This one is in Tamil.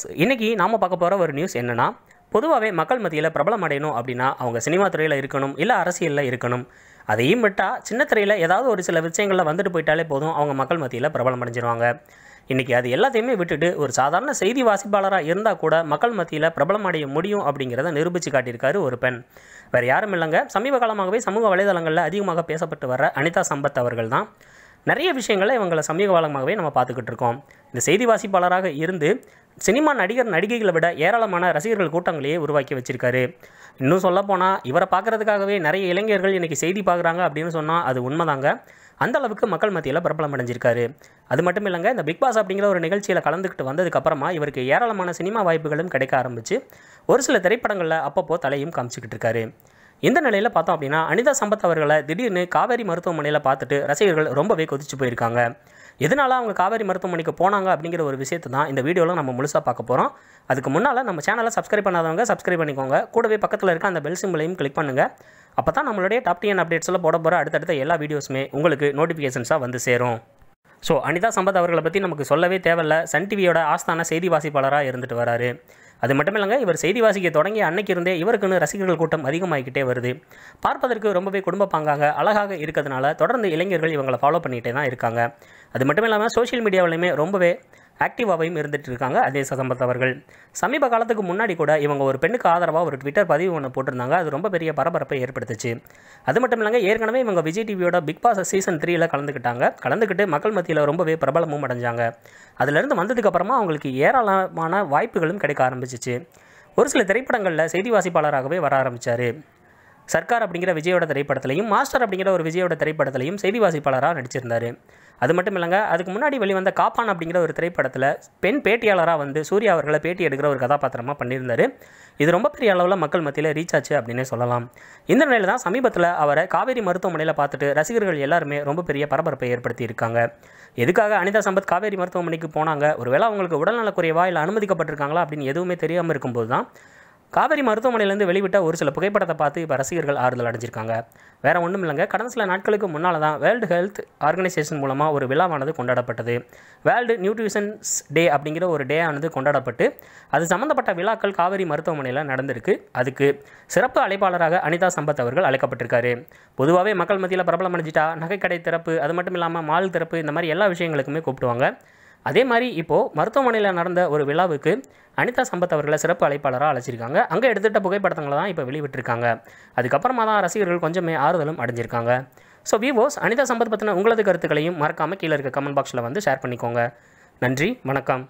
ஸோ இன்றைக்கி நாம் பார்க்க போகிற ஒரு நியூஸ் என்னென்னா பொதுவாகவே மக்கள் மத்தியில் பிரபலம் அடையணும் அப்படின்னா அவங்க சினிமா துறையில் இருக்கணும் இல்லை அரசியலில் இருக்கணும் அதையும் விட்டால் சின்ன துறையில் ஏதாவது ஒரு சில விஷயங்களில் வந்துட்டு போயிட்டாலே போதும் அவங்க மக்கள் மத்தியில் பிரபலம் அடைஞ்சிருவாங்க இன்றைக்கி அது எல்லாத்தையுமே விட்டுட்டு ஒரு சாதாரண செய்தி வாசிப்பாளராக இருந்தால் கூட மக்கள் மத்தியில் பிரபலம் அடைய முடியும் அப்படிங்கிறத நிரூபித்து காட்டியிருக்காரு ஒரு பெண் வேறு யாரும் இல்லைங்க சமீப காலமாகவே சமூக வலைதளங்களில் அதிகமாக பேசப்பட்டு வர அனிதா சம்பத் அவர்கள் தான் நிறைய விஷயங்களை இவங்களை சமீப வளமாகவே நம்ம பார்த்துக்கிட்டு இருக்கோம் இந்த செய்தி வாசிப்பாளராக இருந்து சினிமா நடிகர் நடிகைகளை விட ஏராளமான ரசிகர்கள் கூட்டங்களையே உருவாக்கி வச்சிருக்காரு இன்னும் சொல்லப்போனால் இவரை பார்க்குறதுக்காகவே நிறைய இளைஞர்கள் இன்றைக்கி செய்தி பார்க்குறாங்க அப்படின்னு சொன்னால் அது உண்மைதாங்க அந்த அளவுக்கு மக்கள் மத்தியில் பிரபலம் அடைஞ்சிருக்காரு அது மட்டும் இல்லைங்க இந்த பிக் பாஸ் அப்படிங்கிற ஒரு நிகழ்ச்சியில் கலந்துக்கிட்டு வந்ததுக்கப்புறமா இவருக்கு ஏராளமான சினிமா வாய்ப்புகளும் கிடைக்க ஆரம்பிச்சு ஒரு சில திரைப்படங்களில் அப்பப்போ தலையும் காமிச்சிக்கிட்டு இருக்காரு இந்த நிலையில் பார்த்தோம் அப்படின்னா அனிதா சம்பத் அவர்களை திடீர்னு காவேரி மருத்துவமனையில் பார்த்துட்டு ரசிகர்கள் ரொம்பவே கொதிச்சு போயிருக்காங்க எதனால அவங்க காவேரி மருத்துவமனைக்கு போனாங்க அப்படிங்கிற ஒரு விஷயத்தை தான் இந்த வீடியோவில் நம்ம முழுசாக பார்க்க போகிறோம் அதுக்கு முன்னால் நம்ம சேனலை சப்ஸ்கிரைப் பண்ணாதவங்க சப்ஸ்கிரைப் பண்ணிக்கோங்க கூடவே பக்கத்தில் இருக்க அந்த பெல் சிம்பிளையும் கிளிக் பண்ணுங்கள் அப்போ தான் நம்மளுடைய டாப் டென் அப்டேட்ஸில் போட போகிற அடுத்தடுத்த எல்லா வீடியோஸுமே உங்களுக்கு நோட்டிஃபிகேஷன்ஸாக வந்து சேரும் ஸோ அனிதா சம்பத் அவர்களை பற்றி நமக்கு சொல்லவே தேவையில்ல சன் டிவியோட ஆஸ்தான செய்தி வாசிப்பாளராக இருந்துட்டு வராரு அது மட்டும் இல்லைங்க இவர் செய்தி வாசிக்க தொடங்கிய அன்னைக்கு இருந்தே இவருக்குன்னு ரசிகர்கள் கூட்டம் அதிகமாகிக்கிட்டே வருது பார்ப்பதற்கு ரொம்பவே குடும்ப பாங்காக அழகாக இருக்கிறதுனால தொடர்ந்து இளைஞர்கள் இவங்களை ஃபாலோ பண்ணிகிட்டே தான் இருக்காங்க அது மட்டும் இல்லாமல் சோஷியல் மீடியாவிலையுமே ரொம்பவே ஆக்டிவாகவும் இருந்துகிட்டு இருக்காங்க அதே சம்பத் அவர்கள் சமீப காலத்துக்கு முன்னாடி கூட இவங்க ஒரு பெண்ணுக்கு ஆதரவாக ஒரு ட்விட்டர் பதிவு ஒன்று போட்டிருந்தாங்க அது ரொம்ப பெரிய பரபரப்பை ஏற்படுத்துச்சு அது மட்டும் இல்லாமல் ஏற்கனவே இவங்க விஜய் டிவியோட பிக் பாஸ் சீசன் த்ரீயில் கலந்துக்கிட்டாங்க கலந்துக்கிட்டு மக்கள் மத்தியில் ரொம்பவே பிரபலமும் அடைஞ்சாங்க அதுலேருந்து வந்ததுக்கப்புறமா அவங்களுக்கு ஏராளமான வாய்ப்புகளும் கிடைக்க ஆரம்பிச்சிச்சு ஒரு சில திரைப்படங்களில் செய்தி வாசிப்பாளராகவே வர ஆரம்பித்தார் சர்க்கார் அப்படிங்கிற விஜயோட திரைப்படத்திலையும் மாஸ்டர் அப்படிங்கிற ஒரு விஜயோட திரைப்படத்திலையும் செய்தி வாசிப்பாளராக நடிச்சிருந்தார் அது மட்டும் இல்லைங்க அதுக்கு முன்னாடி வெளிவந்த காப்பான் அப்படிங்கிற ஒரு திரைப்படத்தில் பெண் பேட்டியாளராக வந்து சூர்யா அவர்களை பேட்டி எடுக்கிற ஒரு கதாபாத்திரமாக பண்ணியிருந்தார் இது ரொம்ப பெரிய அளவில் மக்கள் மத்தியில் ரீச் ஆச்சு அப்படின்னே சொல்லலாம் இந்த நிலையில் தான் சமீபத்தில் அவரை காவேரி மருத்துவமனையில் பார்த்துட்டு ரசிகர்கள் எல்லாருமே ரொம்ப பெரிய பரபரப்பை ஏற்படுத்தியிருக்காங்க எதுக்காக அனிதா சம்பத் காவேரி மருத்துவமனைக்கு போனாங்க ஒருவேளை அவங்களுக்கு உடல்நலக்குறைவா இல்லை அனுமதிக்கப்பட்டிருக்காங்களா அப்படின்னு எதுவுமே தெரியாமல் இருக்கும்போது தான் காவேரி மருத்துவமனையிலேருந்து வெளிவிட்ட ஒரு சில புகைப்படத்தை பார்த்து இப்போ ரசிகர்கள் ஆறுதல் அடைஞ்சிருக்காங்க வேறு ஒன்றும் இல்லைங்க கடந்த சில நாட்களுக்கு முன்னால் தான் வேர்ல்டு ஹெல்த் ஆர்கனைசேஷன் மூலமாக ஒரு விழாவானது கொண்டாடப்பட்டது வேர்ல்டு நியூட்ரிஷன்ஸ் டே அப்படிங்கிற ஒரு டே ஆனது கொண்டாடப்பட்டு அது சம்மந்தப்பட்ட விழாக்கள் காவேரி மருத்துவமனையில் நடந்திருக்கு அதுக்கு சிறப்பு அழைப்பாளராக அனிதா சம்பத் அவர்கள் அழைக்கப்பட்டிருக்காரு பொதுவாகவே மக்கள் மத்தியில் பிரபலம் அடைஞ்சிட்டா நகைக்கடை திறப்பு அது மட்டும் இல்லாமல் மால் திறப்பு இந்த மாதிரி எல்லா விஷயங்களுக்குமே கூப்பிடுவாங்க அதே மாதிரி இப்போது மருத்துவமனையில் நடந்த ஒரு விழாவுக்கு அனிதா சம்பத் அவர்களை சிறப்பு அழைப்பாளராக அழைச்சிருக்காங்க அங்கே எடுத்துகிட்ட புகைப்படத்தங்களை தான் இப்போ வெளிவிட்டிருக்காங்க அதுக்கப்புறமா தான் ரசிகர்கள் கொஞ்சமே ஆறுதலும் அடைஞ்சிருக்காங்க ஸோ விவோஸ் அனிதா சம்பத் பற்றின உங்களது கருத்துக்களையும் மறக்காமல் கீழே இருக்க கமெண்ட் பாக்ஸில் வந்து ஷேர் பண்ணிக்கோங்க நன்றி வணக்கம்